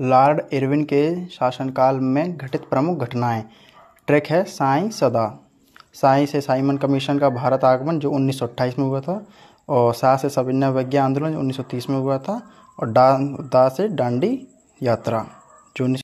Lord Irwin के शासनकाल में घटित प्रमुख घटनाएं ट्रैक है साई सदा साई से साइमन कमीशन का भारत आगमन जो 1928 में हुआ था और सा से सविन्य वैज्ञान आंदोलन जो 1930 में हुआ था और डा दा से डांडी यात्रा जो उन्नीस